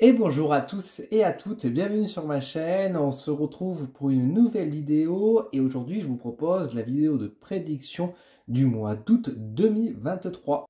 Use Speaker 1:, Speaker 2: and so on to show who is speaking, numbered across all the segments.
Speaker 1: Et bonjour à tous et à toutes, bienvenue sur ma chaîne, on se retrouve pour une nouvelle vidéo et aujourd'hui je vous propose la vidéo de prédiction du mois d'août 2023.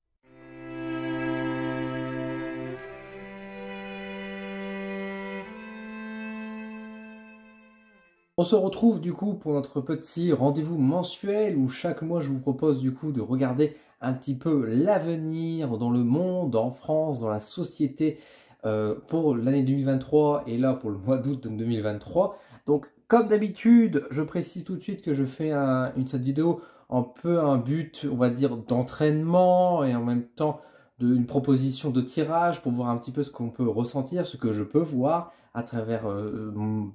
Speaker 1: On se retrouve du coup pour notre petit rendez-vous mensuel où chaque mois je vous propose du coup de regarder un petit peu l'avenir dans le monde, en France, dans la société euh, pour l'année 2023 et là pour le mois d'août 2023. Donc comme d'habitude, je précise tout de suite que je fais une, cette vidéo un peu un but, on va dire, d'entraînement et en même temps d'une proposition de tirage pour voir un petit peu ce qu'on peut ressentir, ce que je peux voir à travers euh, mon,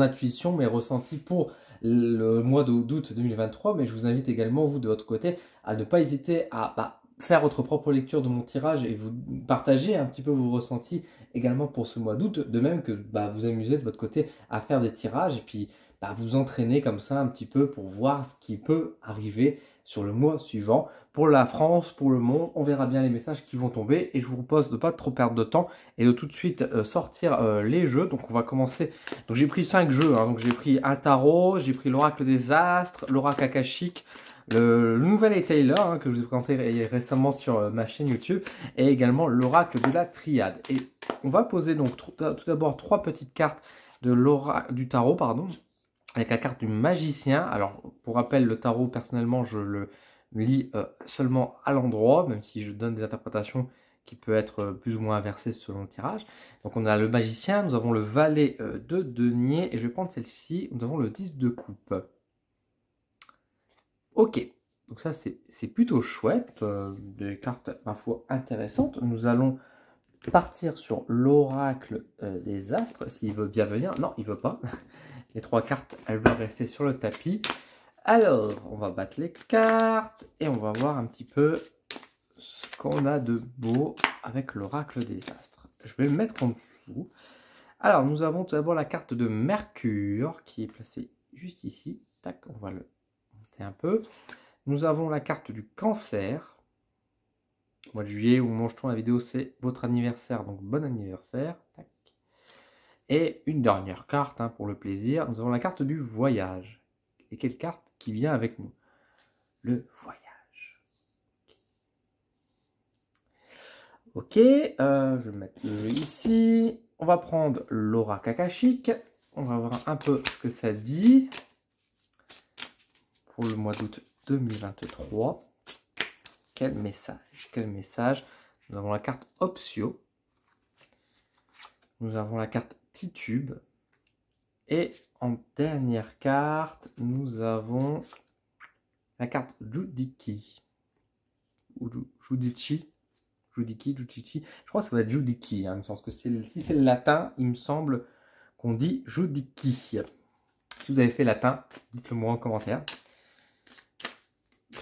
Speaker 1: intuition, mais ressenti pour le mois d'août 2023. Mais je vous invite également, vous de votre côté, à ne pas hésiter à bah, faire votre propre lecture de mon tirage et vous partager un petit peu vos ressentis également pour ce mois d'août, de même que bah, vous amusez de votre côté à faire des tirages et puis bah, vous entraîner comme ça un petit peu pour voir ce qui peut arriver sur le mois suivant. Pour la France, pour le monde, on verra bien les messages qui vont tomber et je vous propose de pas trop perdre de temps et de tout de suite euh, sortir euh, les jeux. Donc on va commencer. Donc j'ai pris cinq jeux. Hein. Donc j'ai pris un tarot, j'ai pris l'oracle des astres, l'oracle akashique, le, nouvel étailer hein, que je vous ai présenté récemment sur euh, ma chaîne YouTube, et également l'oracle de la triade. Et on va poser donc tout d'abord trois petites cartes de du tarot, pardon, avec la carte du magicien. Alors, pour rappel, le tarot, personnellement, je le lis euh, seulement à l'endroit, même si je donne des interprétations qui peuvent être euh, plus ou moins inversées selon le tirage. Donc on a le magicien, nous avons le valet de denier, et je vais prendre celle-ci, nous avons le 10 de coupe. Ok, donc ça c'est plutôt chouette, euh, des cartes parfois intéressantes. Nous allons partir sur l'oracle euh, des astres, s'il veut bien venir. Non, il veut pas. Les trois cartes, elles veulent rester sur le tapis. Alors, on va battre les cartes et on va voir un petit peu ce qu'on a de beau avec l'oracle des astres. Je vais le mettre en dessous. Alors, nous avons tout d'abord la carte de Mercure qui est placée juste ici. Tac, on va le un peu. Nous avons la carte du cancer. mois de juillet, où mange la vidéo C'est votre anniversaire, donc bon anniversaire. Et une dernière carte, hein, pour le plaisir. Nous avons la carte du voyage. Et quelle carte qui vient avec nous Le voyage. Ok, euh, je vais mettre le jeu ici. On va prendre Laura Kakashik. On va voir un peu ce que ça dit le mois d'août 2023. Quel message Quel message Nous avons la carte Optio. Nous avons la carte Titube. Et en dernière carte, nous avons la carte Judiki. Ou Judici. Judiki, Judici. Je crois que ça va être Judiki. Hein, sens que si c'est le latin, il me semble qu'on dit Judiki. Si vous avez fait latin, dites-le moi en commentaire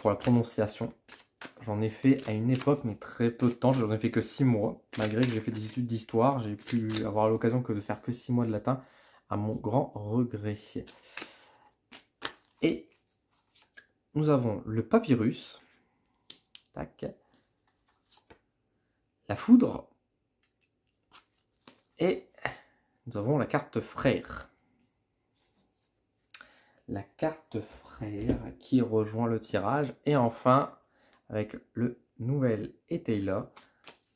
Speaker 1: la prononciation. J'en ai fait à une époque, mais très peu de temps. J'en ai fait que six mois. Malgré que j'ai fait des études d'histoire, j'ai pu avoir l'occasion que de faire que six mois de latin, à mon grand regret. Et nous avons le papyrus. La foudre. Et nous avons la carte frère la carte frère qui rejoint le tirage. Et enfin, avec le nouvel Eteila,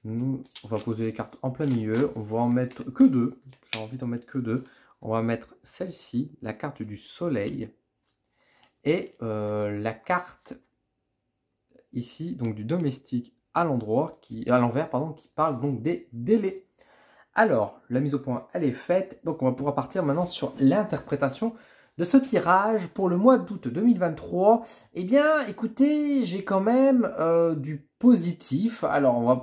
Speaker 1: nous, on va poser les cartes en plein milieu. On va en mettre que deux. J'ai envie d'en mettre que deux. On va mettre celle-ci, la carte du soleil. Et euh, la carte ici, donc du domestique à l'endroit, qui à l'envers, pardon, qui parle donc des délais. Alors, la mise au point, elle est faite. Donc, on va pouvoir partir maintenant sur l'interprétation de ce tirage pour le mois d'août 2023, eh bien, écoutez, j'ai quand même euh, du positif. Alors, on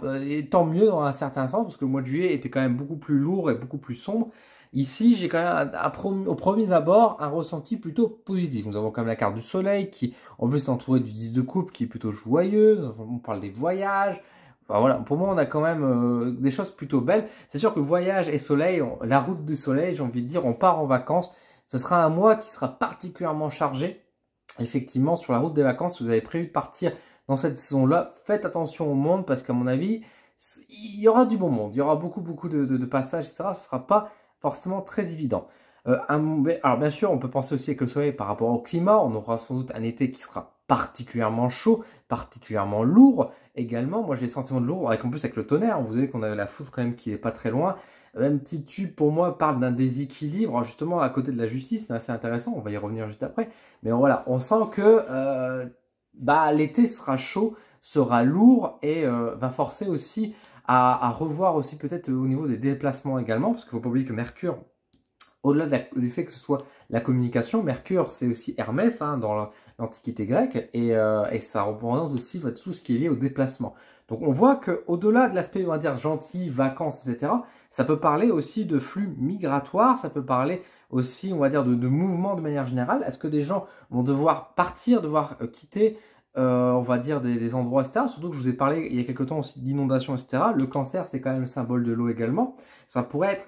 Speaker 1: tant mieux dans un certain sens, parce que le mois de juillet était quand même beaucoup plus lourd et beaucoup plus sombre. Ici, j'ai quand même, au premier abord, un ressenti plutôt positif. Nous avons quand même la carte du soleil qui, en plus, est entourée du 10 de coupe qui est plutôt joyeux. On parle des voyages. voilà, pour moi, on a quand même euh, des choses plutôt belles. C'est sûr que voyage et soleil, la route du soleil, j'ai envie de dire, on part en vacances. Ce sera un mois qui sera particulièrement chargé. Effectivement, sur la route des vacances, vous avez prévu de partir dans cette saison-là. Faites attention au monde parce qu'à mon avis, il y aura du bon monde. Il y aura beaucoup, beaucoup de, passages, etc. Ce ne sera pas forcément très évident. Euh, alors bien sûr, on peut penser aussi avec le soleil par rapport au climat. On aura sans doute un été qui sera particulièrement chaud, particulièrement lourd également. Moi, j'ai le sentiment de lourd, avec en plus avec le tonnerre. Vous savez qu'on avait la foudre quand même qui n'est pas très loin. Même tube pour moi, parle d'un déséquilibre, justement, à côté de la justice. C'est assez intéressant, on va y revenir juste après. Mais voilà, on sent que euh, bah, l'été sera chaud, sera lourd et euh, va forcer aussi à, revoir aussi peut-être au niveau des déplacements également, parce qu'il ne faut pas oublier que Mercure, au-delà du fait que ce soit la communication, Mercure, c'est aussi Hermès hein, dans l'Antiquité grecque, et, ça euh, représente aussi tout ce qui est lié au déplacement. Donc on voit qu'au-delà de l'aspect, on va dire, gentil, vacances, etc., ça peut parler aussi de flux migratoires, ça peut parler aussi, on va dire, de, de mouvements de manière générale. Est-ce que des gens vont devoir partir, devoir euh, quitter, euh, on va dire, des, endroits, etc. Surtout que je vous ai parlé il y a quelques temps aussi d'inondations, etc. Le cancer, c'est quand même le symbole de l'eau également. Ça pourrait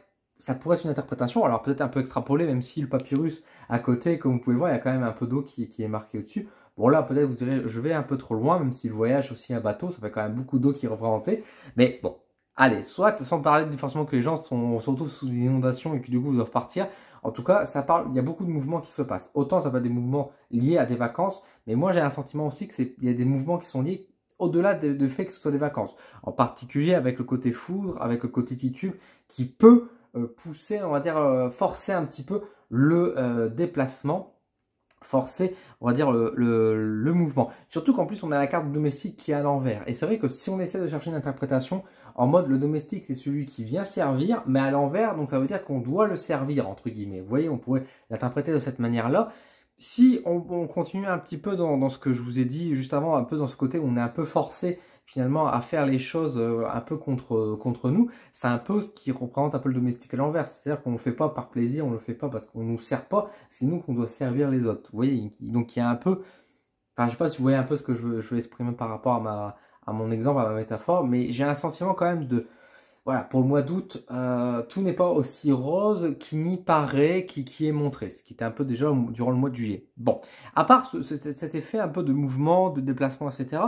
Speaker 1: être une interprétation, alors peut-être un peu extrapolée, même si le papyrus à côté, comme vous pouvez le voir, il y a quand même un peu d'eau qui, qui, est marquée au-dessus. Bon là, peut-être vous direz, je vais un peu trop loin, même si le voyage aussi à bateau, ça fait quand même beaucoup d'eau qui est représentée. Mais bon, allez, soit sans parler du forcément que les gens sont retrouvent sous des inondations et que du coup ils doivent partir. En tout cas, ça parle, il y a beaucoup de mouvements qui se passent. Autant ça va des mouvements liés à des vacances, mais moi j'ai un sentiment aussi qu'il y a des mouvements qui sont liés au-delà du de, fait que ce soit des vacances. En particulier avec le côté foudre, avec le côté titube, qui peut euh, pousser, on va dire, euh, forcer un petit peu le euh, déplacement forcer, on va dire, le, mouvement. Surtout qu'en plus, on a la carte domestique qui est à l'envers. Et c'est vrai que si on essaie de chercher une interprétation en mode le domestique, c'est celui qui vient servir, mais à l'envers, donc ça veut dire qu'on doit le servir, entre guillemets. Vous voyez, on pourrait l'interpréter de cette manière-là. Si on, continue un petit peu dans, dans, ce que je vous ai dit juste avant, un peu dans ce côté où on est un peu forcé finalement à faire les choses euh, un peu contre, euh, contre nous, c'est un peu ce qui représente un peu le domestique à l'envers. C'est-à-dire qu'on ne le fait pas par plaisir, on ne le fait pas parce qu'on ne nous sert pas, c'est nous qu'on doit servir les autres. Vous voyez, donc il y a un peu, enfin je sais pas si vous voyez un peu ce que je veux, exprimer par rapport à mon exemple, à ma métaphore, mais j'ai un sentiment quand même de, voilà, pour le mois d'août, euh, tout n'est pas aussi rose qui n'y paraît, qui, est montré, ce qui était un peu déjà durant le mois de juillet. Bon, à part cet effet un peu de mouvement, de déplacement, etc.,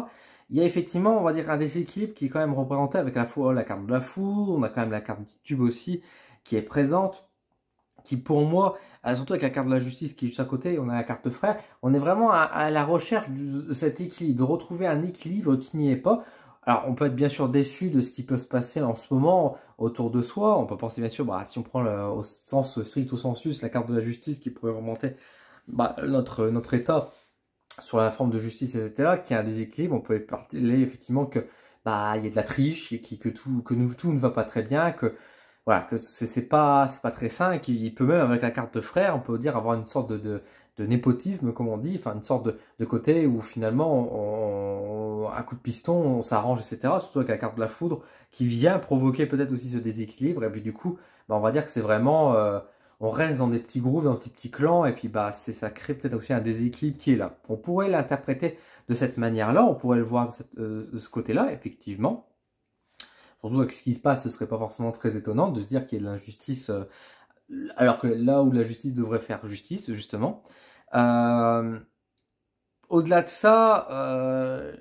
Speaker 1: il y a effectivement, on va dire, un déséquilibre qui est quand même représenté avec la, oh, la carte de la foule. on a quand même la carte du tube aussi qui est présente, qui pour moi, euh, surtout avec la carte de la justice qui est juste à côté, on a la carte de frère, on est vraiment à, à la recherche de cet équilibre, de retrouver un équilibre qui n'y est pas. Alors, on peut être bien sûr déçu de ce qui peut se passer en ce moment autour de soi. On peut penser, bien sûr, bah, si on prend au sens strict, au sensus, la carte de la justice qui pourrait remonter bah, notre, notre état sur la forme de justice, etc., qui a un déséquilibre. On peut parler effectivement que bah il y a de la triche, et que tout que nous, tout ne va pas très bien, que voilà que c'est pas c'est pas très sain, qu'il peut même avec la carte de frère, on peut dire avoir une sorte de de népotisme, comme on dit, enfin une sorte de, côté où finalement, à coup de piston, on s'arrange, etc. Surtout avec la carte de la foudre qui vient provoquer peut-être aussi ce déséquilibre. Et puis du coup, bah, on va dire que c'est vraiment, euh, on reste dans des petits groupes, dans des petits clans, et puis bah c'est ça crée peut-être aussi un déséquilibre qui est là. On pourrait l'interpréter de cette manière-là, on pourrait le voir de, euh, ce côté-là, effectivement. Surtout avec ce qui se passe, ce serait pas forcément très étonnant de se dire qu'il y a de l'injustice. Euh, alors que là où la justice devrait faire justice, justement. Euh, au-delà de ça, euh,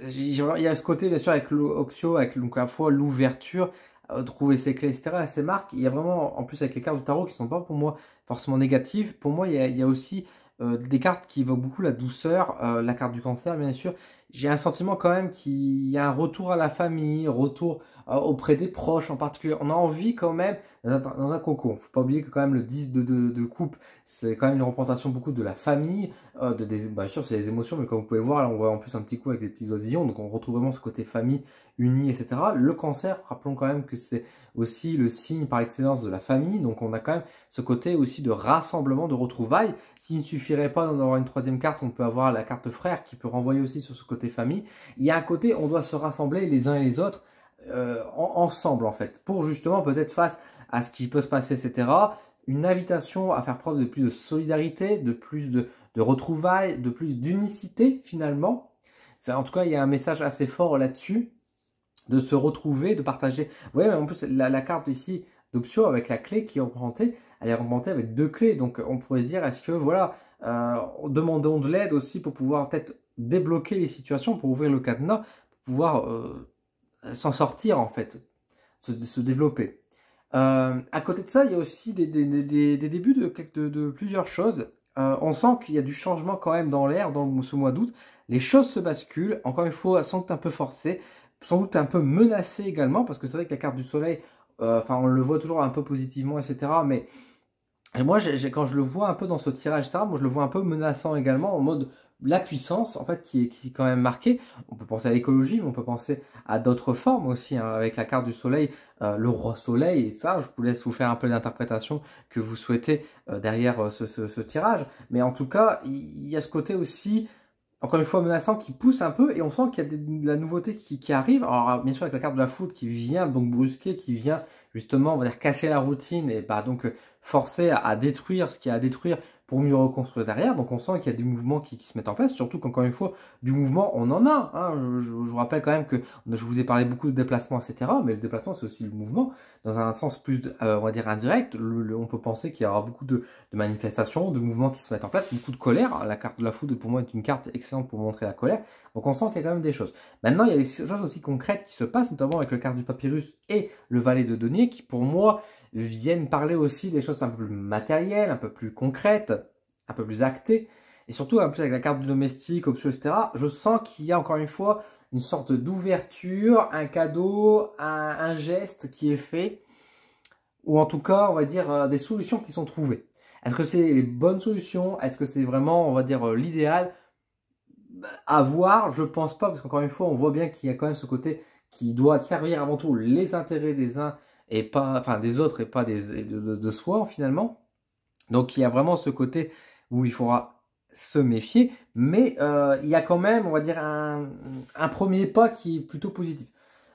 Speaker 1: il y a ce côté, bien sûr, avec l'optio, avec donc, à la fois l'ouverture, euh, trouver ses clés, etc. à ses marques. Il y a vraiment, en plus, avec les cartes de tarot qui sont pas pour moi forcément négatives, pour moi, il y a, aussi des cartes qui évoquent beaucoup la douceur, la carte du cancer, bien sûr, j'ai un sentiment quand même qu'il y a un retour à la famille, retour euh, auprès des proches en particulier. On a envie quand même dans un, concours. Faut pas oublier que quand même le 10 de, de, coupe, c'est quand même une représentation beaucoup de la famille, euh, de des, bah, sûr c'est les émotions, mais comme vous pouvez voir, là, on voit en plus un petit coup avec des petits oisillons, donc on retrouve vraiment ce côté famille unie, etc. Le cancer, rappelons quand même que c'est aussi le signe par excellence de la famille, donc on a quand même ce côté aussi de rassemblement, de retrouvailles. S'il ne suffirait pas d'en avoir une troisième carte, on peut avoir la carte frère qui peut renvoyer aussi sur ce côté famille. Il y a un côté, on doit se rassembler les uns et les autres euh, ensemble, en fait, pour justement peut-être face à ce qui peut se passer, etc. Une invitation à faire preuve de plus de solidarité, de plus de, retrouvailles, de plus d'unicité, finalement. c'est en tout cas, il y a un message assez fort là-dessus, de se retrouver, de partager. Vous voyez, mais en plus, la, carte ici d'option avec la clé qui est augmentée, elle est augmentée avec deux clés. Donc, on pourrait se dire, est-ce que, voilà, euh, demandons de l'aide aussi pour pouvoir peut-être débloquer les situations, pour ouvrir le cadenas, pour pouvoir euh, s'en sortir en fait, se, développer. Euh, à côté de ça, il y a aussi des, des, débuts de, de, plusieurs choses. Euh, on sent qu'il y a du changement quand même dans l'air dans ce mois d'août. Les choses se basculent, encore une fois, sont un peu forcées, sans doute un peu menacées également, parce que c'est vrai que la carte du soleil, enfin on le voit toujours un peu positivement, etc. Mais moi, quand je le vois un peu dans ce tirage, je le vois un peu menaçant également, en mode la puissance en fait qui est, quand même marquée. On peut penser à l'écologie, mais on peut penser à d'autres formes aussi, hein, avec la carte du soleil, euh, le roi soleil, et ça, je vous laisse vous faire un peu l'interprétation que vous souhaitez euh, derrière euh, ce, tirage. Mais en tout cas, il y, a ce côté aussi, encore une fois, menaçant qui pousse un peu, et on sent qu'il y a de la nouveauté qui, arrive. Alors ah, bien sûr avec la carte de la foudre qui vient donc brusquer, qui vient justement, on va dire, casser la routine et bah, donc forcer à, détruire ce qui a à détruire pour mieux reconstruire derrière. Donc on sent qu'il y a des mouvements qui, se mettent en place, surtout qu'encore une fois, du mouvement, on en a. Hein. Je, vous rappelle quand même que je vous ai parlé beaucoup de déplacement, etc. Mais le déplacement, c'est aussi le mouvement. Dans un sens plus, euh, on va dire, indirect, on peut penser qu'il y aura beaucoup de, manifestations, de mouvements qui se mettent en place, beaucoup de colère. La carte de la foudre, pour moi, est une carte excellente pour montrer la colère. Donc on sent qu'il y a quand même des choses. Maintenant, il y a des choses aussi concrètes qui se passent, notamment avec le carte du papyrus et le valet de denier, qui pour moi viennent parler aussi des choses un peu plus matérielles, un peu plus concrètes un peu plus acté, et surtout un peu avec la carte de domestique, option, etc., je sens qu'il y a encore une fois une sorte d'ouverture, un cadeau, un, geste qui est fait, ou en tout cas, on va dire, euh, des solutions qui sont trouvées. Est-ce que c'est les bonnes solutions Est-ce que c'est vraiment, on va dire, euh, l'idéal À voir, je pense pas, parce qu'encore une fois, on voit bien qu'il y a quand même ce côté qui doit servir avant tout les intérêts des uns et pas, enfin, des autres et pas des, de soi, finalement. Donc, il y a vraiment ce côté où il faudra se méfier, mais euh, il y a quand même, on va dire, un, premier pas qui est plutôt positif.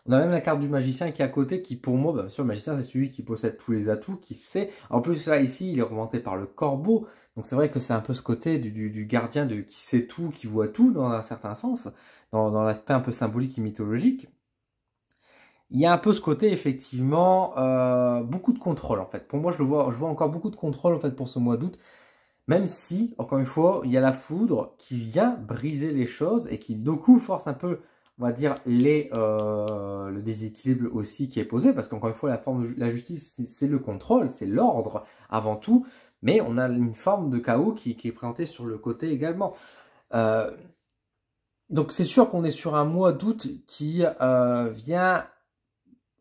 Speaker 1: On a même la carte du magicien qui est à côté, qui pour moi, sur bah, bien le magicien, c'est celui qui possède tous les atouts, qui sait. En plus, là, ici, il est remonté par le corbeau, donc c'est vrai que c'est un peu ce côté du, gardien de, qui sait tout, qui voit tout, dans un certain sens, dans, l'aspect un peu symbolique et mythologique. Il y a un peu ce côté, effectivement, euh, beaucoup de contrôle, en fait. Pour moi, je le vois, je vois encore beaucoup de contrôle, en fait, pour ce mois d'août. Même si, encore une fois, il y a la foudre qui vient briser les choses et qui, du coup, force un peu, on va dire, les, euh, le déséquilibre aussi qui est posé. Parce qu'encore une fois, la forme la justice, c'est le contrôle, c'est l'ordre avant tout. Mais on a une forme de chaos qui, est présentée sur le côté également. Euh, donc c'est sûr qu'on est sur un mois d'août qui euh, vient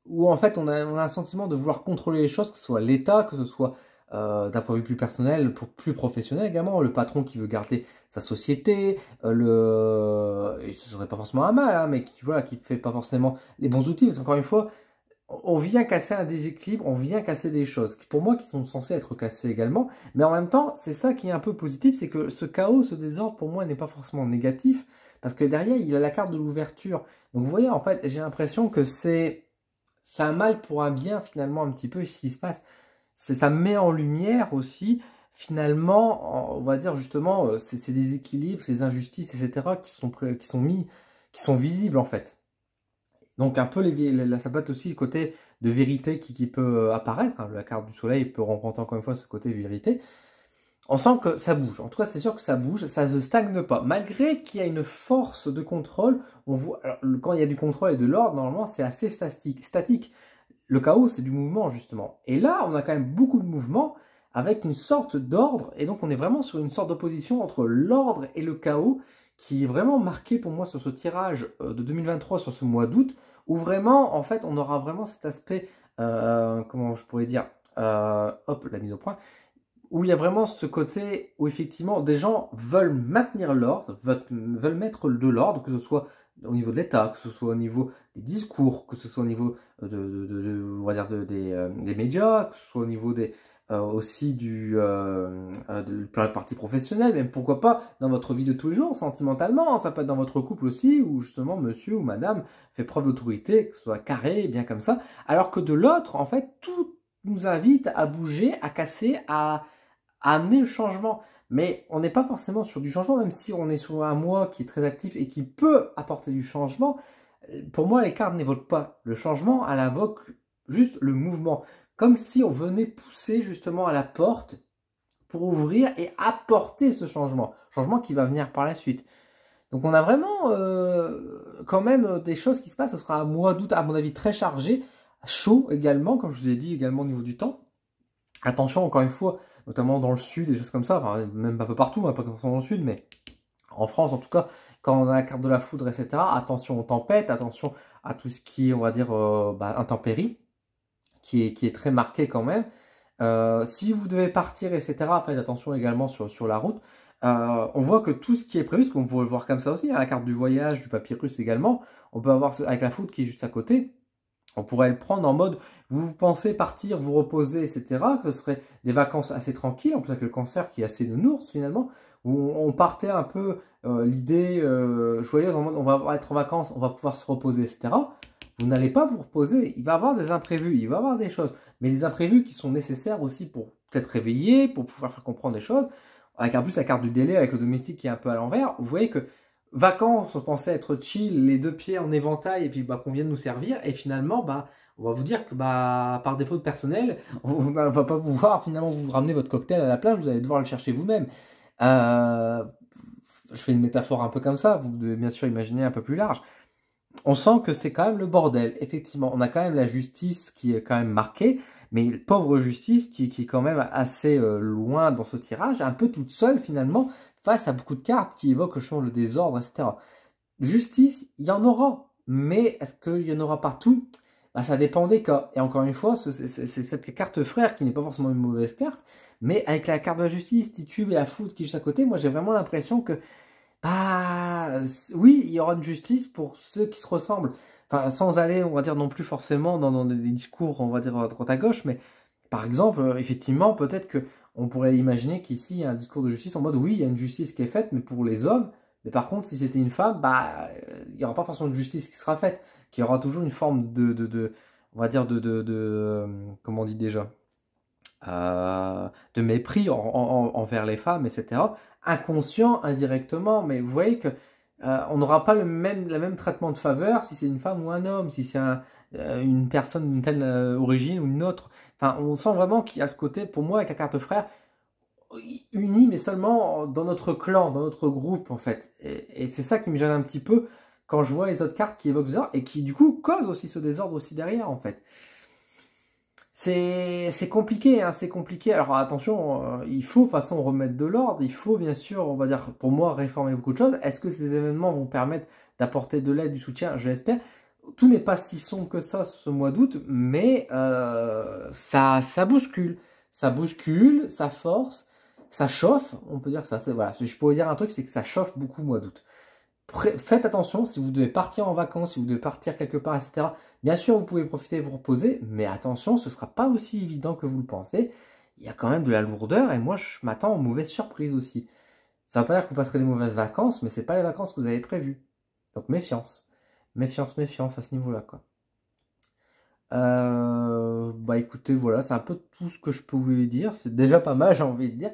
Speaker 1: où en fait on a, on a, un sentiment de vouloir contrôler les choses, que ce soit l'État, que ce soit euh, d'un point de vue plus personnel, pour plus professionnel également, le patron qui veut garder sa société, euh, le, ce serait pas forcément un mal, hein, mais qui voilà, qui fait pas forcément les bons outils, parce qu'encore une fois, on vient casser un déséquilibre, on vient casser des choses pour moi qui sont censées être cassées également, mais en même temps, c'est ça qui est un peu positif, c'est que ce chaos, ce désordre pour moi n'est pas forcément négatif, parce que derrière, il a la carte de l'ouverture. Donc vous voyez, en fait, j'ai l'impression que c'est un mal pour un bien finalement un petit peu ce qui se passe ça met en lumière aussi finalement, on va dire justement, euh, ces, déséquilibres, ces injustices, etc., qui sont, mis, qui sont visibles en fait. Donc un peu, les, ça pâte aussi le côté de vérité qui, peut euh, apparaître. Hein. la carte du soleil peut rencontrer encore une fois ce côté de vérité. On sent que ça bouge. En tout cas, c'est sûr que ça bouge, ça ne stagne pas. Malgré qu'il y a une force de contrôle, quand il y a du contrôle et de l'ordre, normalement, c'est assez statique le chaos, c'est du mouvement, justement. Et là, on a quand même beaucoup de mouvement avec une sorte d'ordre, et donc on est vraiment sur une sorte d'opposition entre l'ordre et le chaos, qui est vraiment marqué pour moi sur ce tirage euh, de 2023, sur ce mois d'août, où vraiment, en fait, on aura vraiment cet aspect, euh, comment je pourrais dire, euh, hop, la mise au point, où il y a vraiment ce côté où effectivement des gens veulent maintenir l'ordre, veulent mettre de l'ordre, que ce soit au niveau de l'État, que ce soit au niveau des discours, que ce soit au niveau euh, de, dire euh, des, médias, que ce soit au niveau des, euh, aussi du, euh, de partie professionnelle, même pourquoi pas dans votre vie de tous les jours, sentimentalement, ça peut être dans votre couple aussi, où justement monsieur ou madame fait preuve d'autorité, que ce soit carré, bien comme ça, alors que de l'autre, en fait, tout nous invite à bouger, à casser, à amener le changement. Mais on n'est pas forcément sur du changement, même si on est sur un mois qui est très actif et qui peut apporter du changement. Euh, pour moi, les cartes n'évoquent pas le changement, elles invoque juste le mouvement. Comme si on venait pousser justement à la porte pour ouvrir et apporter ce changement. Changement qui va venir par la suite. Donc on a vraiment euh, quand même euh, des choses qui se passent. Ce sera un mois d'août, à mon avis, très chargé. Chaud également, comme je vous ai dit également au niveau du temps. Attention, encore une fois, notamment dans le sud, et choses comme ça, même un peu partout, hein, pas que dans le sud, mais en France en tout cas, quand on a la carte de la foudre, etc., attention aux tempêtes, attention à tout ce qui est, on va dire, euh, bah, intempéries, qui est, qui est très marqué quand même. Euh, si vous devez partir, etc., faites attention également sur, la route. Euh, on voit que tout ce qui est prévu, ce qu'on peut voir comme ça aussi, hein, la carte du voyage, du papyrus également, on peut avoir avec la foudre qui est juste à côté, on pourrait le prendre en mode vous pensez partir, vous reposer, etc., que ce serait des vacances assez tranquilles, en plus avec le cancer qui est assez nounours finalement, où on partait un peu euh, l'idée euh, joyeuse, on va être en vacances, on va pouvoir se reposer, etc., vous n'allez pas vous reposer, il va y avoir des imprévus, il va y avoir des choses, mais des imprévus qui sont nécessaires aussi pour peut-être réveiller, pour pouvoir faire comprendre des choses, avec en plus la carte du délai, avec le domestique qui est un peu à l'envers, vous voyez que vacances, on pensait être chill, les deux pieds en éventail, et puis bah, qu'on de nous servir, et finalement, bah, on va vous dire que bah, par défaut de personnel, on ne va pas pouvoir finalement vous ramener votre cocktail à la plage, vous allez devoir le chercher vous-même. Euh, je fais une métaphore un peu comme ça, vous devez bien sûr imaginer un peu plus large. On sent que c'est quand même le bordel, effectivement. On a quand même la justice qui est quand même marquée, mais pauvre justice qui, est quand même assez euh, loin dans ce tirage, un peu toute seule finalement, face à beaucoup de cartes qui évoquent justement le désordre, etc. Justice, il y en aura, mais est-ce qu'il y en aura partout bah, ça dépendait des Et encore une fois, c'est cette carte frère qui n'est pas forcément une mauvaise carte, mais avec la carte de la justice, Titube et la foudre qui est juste à côté, moi j'ai vraiment l'impression que, bah, oui, il y aura une justice pour ceux qui se ressemblent. Enfin, sans aller, on va dire, non plus forcément dans, des discours, on va dire, à droite à gauche, mais par exemple, euh, effectivement, peut-être que on pourrait imaginer qu'ici, il y a un discours de justice en mode, oui, il y a une justice qui est faite, mais pour les hommes, mais par contre, si c'était une femme, bah, euh, il n'y aura pas forcément de justice qui sera faite y aura toujours une forme de, de, on va dire, de, de, euh, comment on dit déjà, euh, de mépris en, envers les femmes, etc. Inconscient, indirectement, mais vous voyez que euh, on n'aura pas le même, le même traitement de faveur si c'est une femme ou un homme, si c'est une personne d'une telle origine ou une autre. Enfin, on sent vraiment qu'il y a ce côté, pour moi, avec la carte frère, uni mais seulement dans notre clan, dans notre groupe, en fait. et c'est ça qui me gêne un petit peu, quand je vois les autres cartes qui évoquent ce et qui du coup causent aussi ce désordre aussi derrière en fait. C'est compliqué, hein, c'est compliqué. Alors attention, euh, il faut de façon remettre de l'ordre, il faut bien sûr, on va dire, pour moi, réformer beaucoup de choses. Est-ce que ces événements vont permettre d'apporter de l'aide, du soutien Je l'espère. Tout n'est pas si sombre que ça ce mois d'août, mais euh, ça, ça bouscule. Ça bouscule, ça force, ça chauffe, on peut dire ça. Voilà, je pourrais dire un truc, c'est que ça chauffe beaucoup mois d'août faites attention si vous devez partir en vacances, si vous devez partir quelque part, etc. Bien sûr, vous pouvez profiter et vous reposer, mais attention, ce ne sera pas aussi évident que vous le pensez. Il y a quand même de la lourdeur et moi, je m'attends aux mauvaises surprises aussi. Ça ne veut pas dire que vous passerez des mauvaises vacances, mais ce pas les vacances que vous avez prévues. Donc méfiance. Méfiance, méfiance à ce niveau-là, quoi. Euh, bah écoutez, voilà, c'est un peu tout ce que je pouvais dire. C'est déjà pas mal, j'ai envie de dire.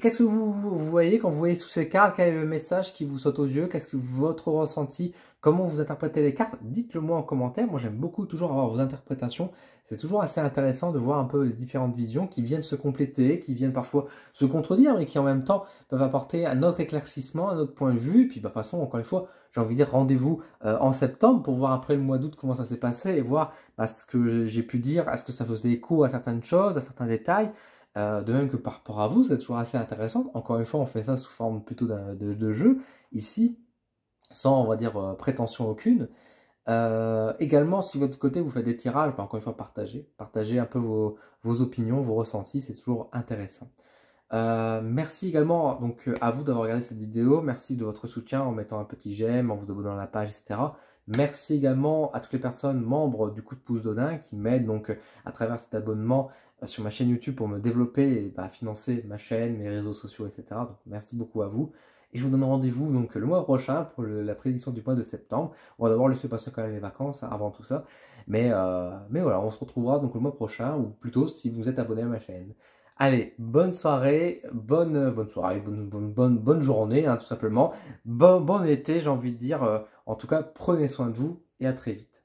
Speaker 1: Qu'est-ce que vous, voyez quand vous voyez sous ces cartes Quel est le message qui vous saute aux yeux Qu'est-ce que votre ressenti Comment vous interprétez les cartes Dites-le moi en commentaire. Moi, j'aime beaucoup toujours avoir vos interprétations. C'est toujours assez intéressant de voir un peu les différentes visions qui viennent se compléter, qui viennent parfois se contredire, mais qui en même temps peuvent apporter un autre éclaircissement, un autre point de vue. puis, de bah, toute façon, encore une fois, j'ai envie de dire rendez-vous euh, en septembre pour voir après le mois d'août comment ça s'est passé et voir bah, ce que j'ai pu dire, est-ce que ça faisait écho à certaines choses, à certains détails. Euh, de même que par rapport à vous, c'est toujours assez intéressant. Encore une fois, on fait ça sous forme plutôt de, jeu, ici, sans, on va dire, euh, prétention aucune. Euh, également, si de votre côté, vous faites des tirages, ben, encore une fois, partagez. Partagez un peu vos, opinions, vos ressentis, c'est toujours intéressant. merci également donc, à vous d'avoir regardé cette vidéo. Merci de votre soutien en mettant un petit j'aime, en vous abonnant à la page, etc. Merci également à toutes les personnes membres du coup de pouce d'Odin qui m'aident donc à travers cet abonnement euh, sur ma chaîne YouTube pour me développer et bah, financer ma chaîne, mes réseaux sociaux, etc. Donc merci beaucoup à vous. Et je vous donne rendez-vous donc le mois prochain pour la prédiction du mois de septembre. On va d'abord laisser passer quand même les vacances hein, avant tout ça. Mais, euh, mais voilà, on se retrouvera donc le mois prochain, ou plutôt si vous êtes abonné à ma chaîne. Allez, bonne soirée, bonne, bonne soirée, bonne, bonne, bonne, bonne journée, hein, tout simplement. Bon, bon été, j'ai envie de dire. Euh, en tout cas, prenez soin de vous et à très vite.